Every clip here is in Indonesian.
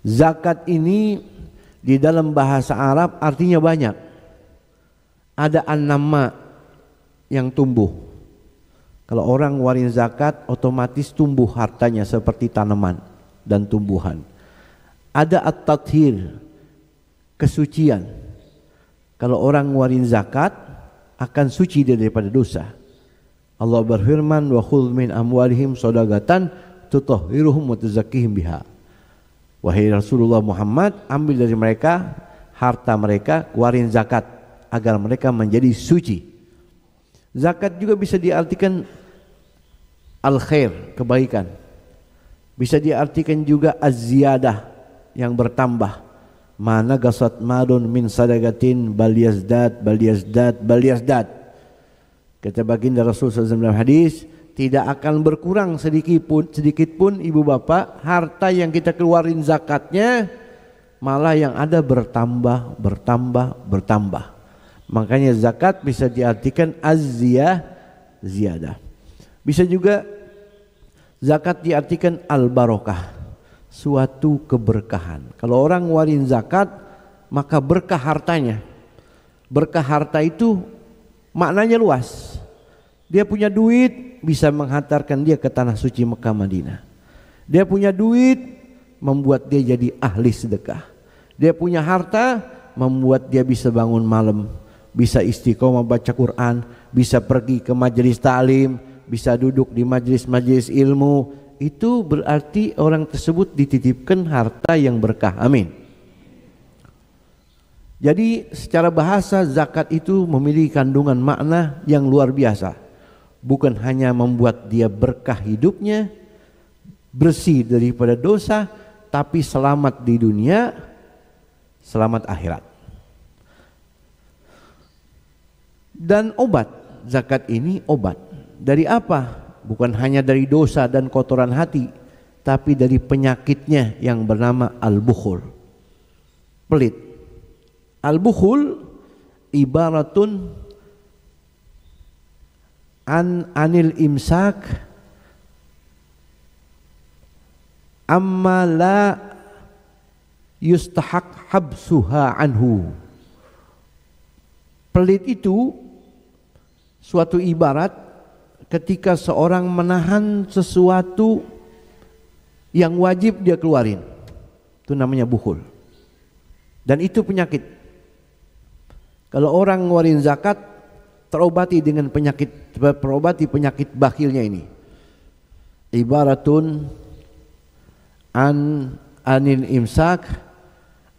Zakat ini di dalam bahasa Arab artinya banyak. Ada annama yang tumbuh. Kalau orang warin zakat otomatis tumbuh hartanya seperti tanaman dan tumbuhan. Ada at-tathir, kesucian. Kalau orang warin zakat akan suci daripada dosa. Allah berfirman wa khudh min amwalihim sadaqatan tutahhiruhum wa tuzakkihim biha. Wahai Rasulullah Muhammad, ambil dari mereka harta mereka, keluarin zakat agar mereka menjadi suci. Zakat juga bisa diartikan al khair, kebaikan. Bisa diartikan juga az-ziyadah yang bertambah. Mana gasat madun min sadagatin bal yazdad bal Kata baginda Rasul SAW hadis, tidak akan berkurang sedikit pun, ibu bapak harta yang kita keluarin zakatnya malah yang ada bertambah bertambah bertambah makanya zakat bisa diartikan azziyah ziyadah bisa juga zakat diartikan al barokah suatu keberkahan kalau orang warin zakat maka berkah hartanya berkah harta itu maknanya luas dia punya duit bisa menghantarkan dia ke tanah suci Mekah Madinah. Dia punya duit membuat dia jadi ahli sedekah. Dia punya harta membuat dia bisa bangun malam, bisa istiqomah baca Quran, bisa pergi ke majelis ta'lim, bisa duduk di majelis-majelis ilmu. Itu berarti orang tersebut dititipkan harta yang berkah. Amin. Jadi secara bahasa zakat itu memiliki kandungan makna yang luar biasa bukan hanya membuat dia berkah hidupnya, bersih daripada dosa, tapi selamat di dunia, selamat akhirat. Dan obat, zakat ini obat. Dari apa? Bukan hanya dari dosa dan kotoran hati, tapi dari penyakitnya yang bernama al-bukhul. Pelit. Al-bukhul ibaratun an anil imsak amma la yustahak habsuha anhu pelit itu suatu ibarat ketika seorang menahan sesuatu yang wajib dia keluarin itu namanya bukhul dan itu penyakit kalau orang ngeluarin zakat terobati dengan penyakit terobati penyakit bakhilnya ini ibaratun an anil imsak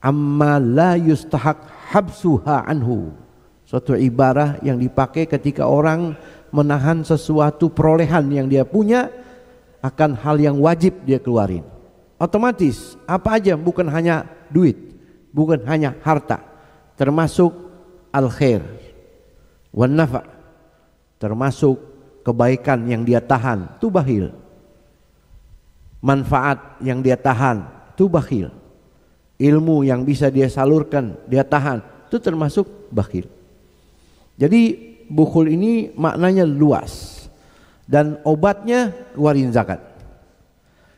amma la yustahak habsuha anhu suatu ibarah yang dipakai ketika orang menahan sesuatu perolehan yang dia punya akan hal yang wajib dia keluarin otomatis apa aja bukan hanya duit bukan hanya harta termasuk al khair Wanafa termasuk kebaikan yang dia tahan itu bahil manfaat yang dia tahan itu bakhil ilmu yang bisa dia salurkan dia tahan itu termasuk bakhil jadi bukul ini maknanya luas dan obatnya keluarin zakat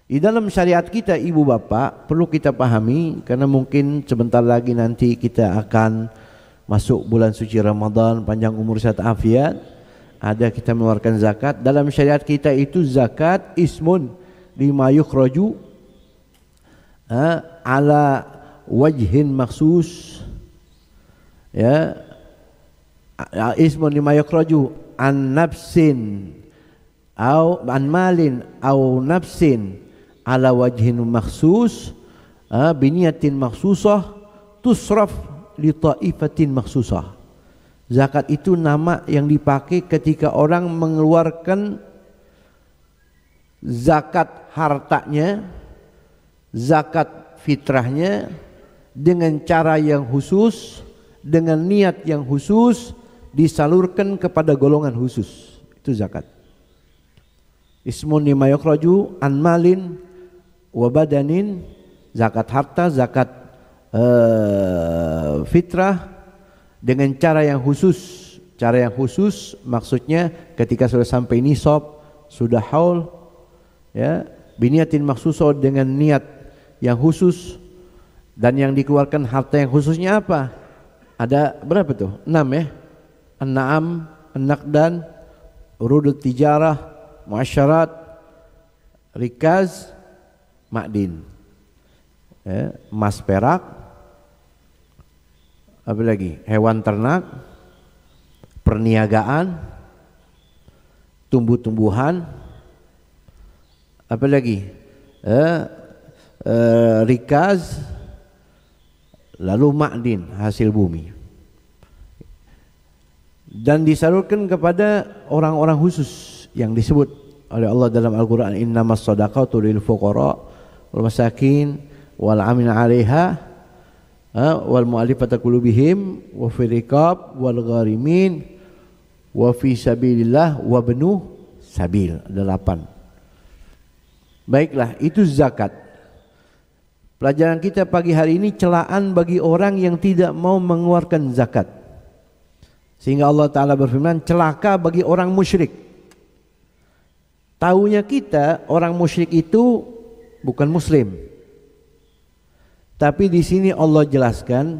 di dalam syariat kita ibu bapak perlu kita pahami karena mungkin sebentar lagi nanti kita akan masuk bulan suci Ramadan panjang umur sehat afiat ada kita mengeluarkan zakat dalam syariat kita itu zakat ismun lima yukhraju ala wajhin maksus ya ismun lima yukhraju an nafsin au an malin au nafsin ala wajhin maksus biniatin biniyatin maksusah tusraf li taifatin maksusah. Zakat itu nama yang dipakai ketika orang mengeluarkan zakat hartanya, zakat fitrahnya dengan cara yang khusus, dengan niat yang khusus disalurkan kepada golongan khusus. Itu zakat. Ismun lima yukhraju an zakat harta, zakat Eh, fitrah dengan cara yang khusus. Cara yang khusus maksudnya ketika sudah sampai nisab, sudah haul ya, biniatin maksuso dengan niat yang khusus dan yang dikeluarkan harta yang khususnya apa? Ada berapa tuh? Enam ya. enam, enak dan naqdan tijarah, masyarat, rikaz, makdin, Ya, emas perak, apa lagi hewan ternak perniagaan tumbuh-tumbuhan apa lagi eh, eh, rikaz lalu makdin hasil bumi dan disalurkan kepada orang-orang khusus yang disebut oleh Allah dalam Al-Quran innamas sadaqatu lil fuqara wal masakin wal amin 'alaiha wal mu'allifata qulubihim wa fi wal gharimin wa fi sabilillah wa benu sabil delapan baiklah itu zakat pelajaran kita pagi hari ini celaan bagi orang yang tidak mau mengeluarkan zakat sehingga Allah taala berfirman celaka bagi orang musyrik tahunya kita orang musyrik itu bukan muslim tapi di sini Allah jelaskan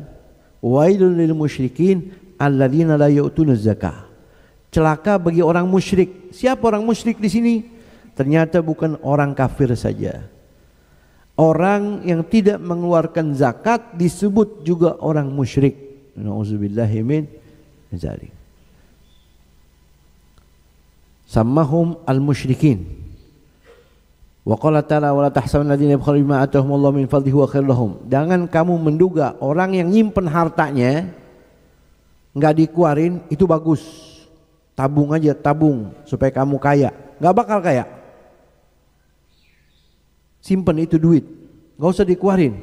wailul lil musyrikin alladzina la yu'tuna zakah. Celaka bagi orang musyrik. Siapa orang musyrik di sini? Ternyata bukan orang kafir saja. Orang yang tidak mengeluarkan zakat disebut juga orang musyrik. Nauzubillahi min dzalik. Sammahum al-musyrikin. Wa qala ta'ala wa la alladziina Jangan kamu menduga orang yang nyimpen hartanya nggak dikuarin itu bagus. Tabung aja, tabung supaya kamu kaya. Nggak bakal kaya. Simpen itu duit. Nggak usah dikuarin.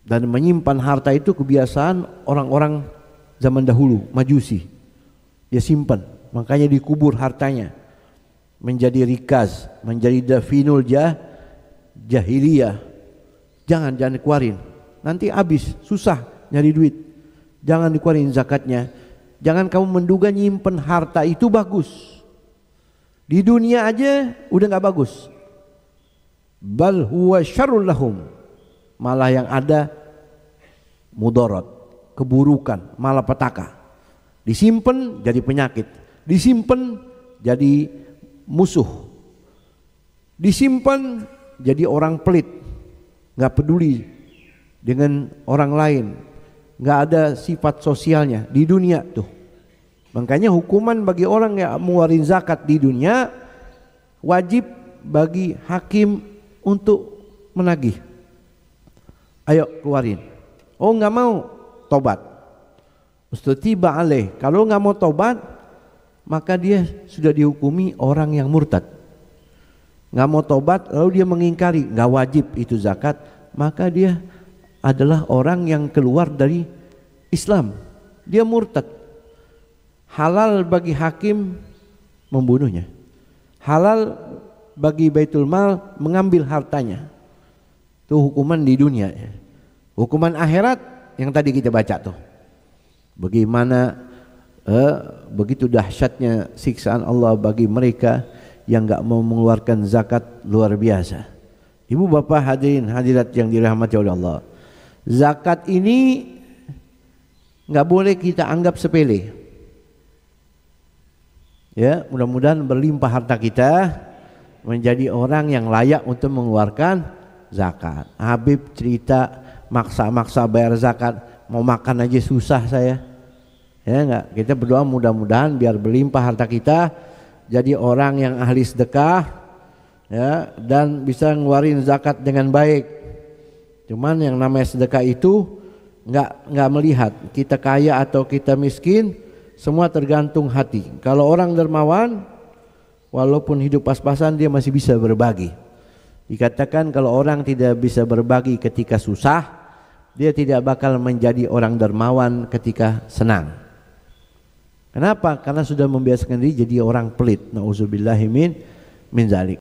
Dan menyimpan harta itu kebiasaan orang-orang zaman dahulu, majusi. Dia simpen, makanya dikubur hartanya menjadi rikaz, menjadi dafinul jah, jahiliyah. Jangan jangan dikeluarin. Nanti habis, susah nyari duit. Jangan dikeluarin zakatnya. Jangan kamu menduga nyimpen harta itu bagus. Di dunia aja udah nggak bagus. Bal huwa syarrul lahum. Malah yang ada mudorot keburukan, malapetaka. Disimpan jadi penyakit, disimpan jadi musuh. Disimpan jadi orang pelit, nggak peduli dengan orang lain, nggak ada sifat sosialnya di dunia tuh. Makanya hukuman bagi orang yang mengeluarkan zakat di dunia wajib bagi hakim untuk menagih. Ayo keluarin. Oh nggak mau tobat. tiba aleh Kalau nggak mau tobat, maka dia sudah dihukumi orang yang murtad. Nggak mau tobat, lalu dia mengingkari, nggak wajib itu zakat, maka dia adalah orang yang keluar dari Islam. Dia murtad. Halal bagi hakim membunuhnya. Halal bagi Baitul Mal mengambil hartanya. Itu hukuman di dunia. Ya. Hukuman akhirat yang tadi kita baca tuh. Bagaimana eh, begitu dahsyatnya siksaan Allah bagi mereka yang enggak mau mengeluarkan zakat luar biasa. Ibu bapak hadirin hadirat yang dirahmati oleh Allah. Zakat ini enggak boleh kita anggap sepele. Ya, mudah-mudahan berlimpah harta kita menjadi orang yang layak untuk mengeluarkan zakat. Habib cerita maksa-maksa bayar zakat, mau makan aja susah saya. Ya enggak, kita berdoa mudah-mudahan biar berlimpah harta kita jadi orang yang ahli sedekah ya dan bisa ngeluarin zakat dengan baik. Cuman yang namanya sedekah itu enggak nggak melihat kita kaya atau kita miskin, semua tergantung hati. Kalau orang dermawan walaupun hidup pas-pasan dia masih bisa berbagi. Dikatakan kalau orang tidak bisa berbagi ketika susah, dia tidak bakal menjadi orang dermawan ketika senang. Kenapa? Karena sudah membiasakan diri jadi orang pelit. Nauzubillahimin min zalik.